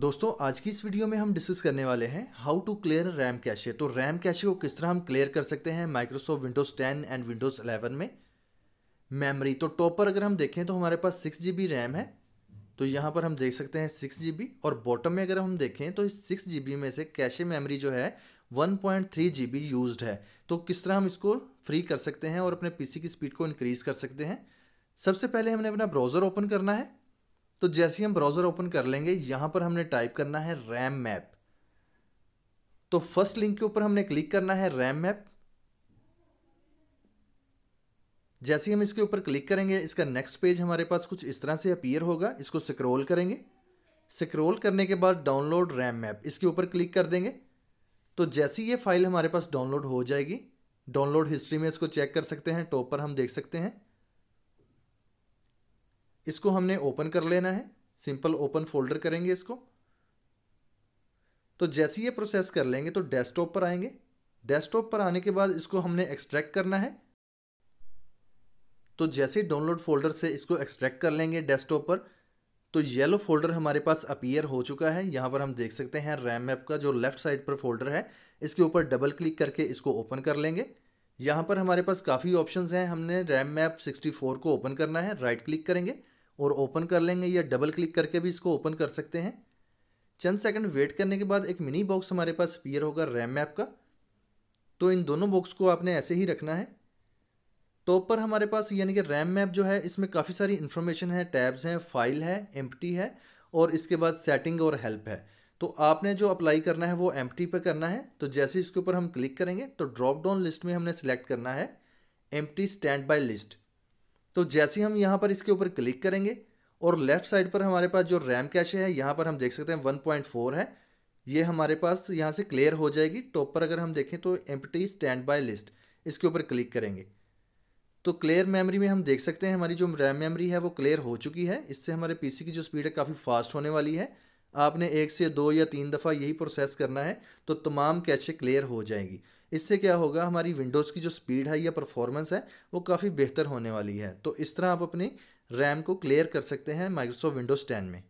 दोस्तों आज की इस वीडियो में हम डिस्कस करने वाले हैं how to clear RAM cache तो रैम कैशे को किस तरह हम क्लियर कर सकते हैं माइक्रोसॉफ्ट विंडोज़ 10 एंड विंडोज़ 11 में मेमोरी तो टॉप पर अगर हम देखें तो हमारे पास सिक्स जी रैम है तो यहाँ पर हम देख सकते हैं सिक्स जी और बॉटम में अगर हम देखें तो इस सिक्स जी में से कैशे मेमरी जो है one point three G B use है तो किस तरह हम इसको फ्री कर सकते हैं और अपने पी की स्पीड को इनक्रीज़ कर सकते हैं सबसे पहले हमने अपना ब्राउज़र ओपन करना है तो जैसे हम ब्राउज़र ओपन कर लेंगे यहाँ पर हमने टाइप करना है रैम मैप तो फर्स्ट लिंक के ऊपर हमने क्लिक करना है रैम मैप जैसे हम इसके ऊपर क्लिक करेंगे इसका नेक्स्ट पेज हमारे पास कुछ इस तरह से अपीयर होगा इसको स्क्रोल करेंगे स्क्रोल करने के बाद डाउनलोड रैम मैप इसके ऊपर क्लिक कर देंगे तो जैसी ये फाइल हमारे पास डाउनलोड हो जाएगी डाउनलोड हिस्ट्री में इसको चेक कर सकते हैं टॉप पर हम देख सकते हैं इसको हमने ओपन कर लेना है सिंपल ओपन फोल्डर करेंगे इसको तो जैसे ये प्रोसेस कर लेंगे तो डेस्कटॉप पर आएंगे डेस्कटॉप पर आने के बाद इसको हमने एक्सट्रैक्ट करना है तो जैसे डाउनलोड फोल्डर से इसको एक्सट्रैक्ट कर लेंगे डेस्कटॉप पर तो येलो फोल्डर हमारे पास अपीयर हो चुका है यहाँ पर हम देख सकते हैं रैम मैप का जो लेफ्ट साइड पर फोल्डर है इसके ऊपर डबल क्लिक करके इसको ओपन कर लेंगे यहाँ पर हमारे पास काफ़ी ऑप्शंस हैं हमने रैम मैप 64 को ओपन करना है राइट क्लिक करेंगे और ओपन कर लेंगे या डबल क्लिक करके भी इसको ओपन कर सकते हैं चंद सेकंड वेट करने के बाद एक मिनी बॉक्स हमारे पास अपीयर होगा रैम मैप का तो इन दोनों बॉक्स को आपने ऐसे ही रखना है टॉप तो पर हमारे पास यानी कि रैम मैप जो है इसमें काफ़ी सारी इन्फॉर्मेशन है टैब्स हैं फाइल है एम है और इसके बाद सेटिंग और हेल्प है तो आपने जो अप्लाई करना है वो एम पर करना है तो जैसे इसके ऊपर हम क्लिक करेंगे तो ड्रॉप डाउन लिस्ट में हमने सेलेक्ट करना है एम स्टैंड बाई लिस्ट तो जैसे हम यहाँ पर इसके ऊपर क्लिक करेंगे और लेफ़्ट साइड पर हमारे पास जो रैम कैश है यहाँ पर हम देख सकते हैं 1.4 है ये हमारे पास यहाँ से क्लियर हो जाएगी टॉप पर अगर हम देखें तो एम स्टैंड बाय लिस्ट इसके ऊपर क्लिक करेंगे तो क्लियर मेमोरी में हम देख सकते हैं हमारी जो रैम मेमोरी है वो क्लियर हो चुकी है इससे हमारे पीसी की जो स्पीड है काफ़ी फास्ट होने वाली है आपने एक से दो या तीन दफ़ा यही प्रोसेस करना है तो तमाम कैशें क्लियर हो जाएगी इससे क्या होगा हमारी विंडोज़ की जो स्पीड है या परफॉर्मेंस है वो काफ़ी बेहतर होने वाली है तो इस तरह आप अपनी रैम को क्लियर कर सकते हैं माइक्रोसॉफ्ट विंडोज़ टेन में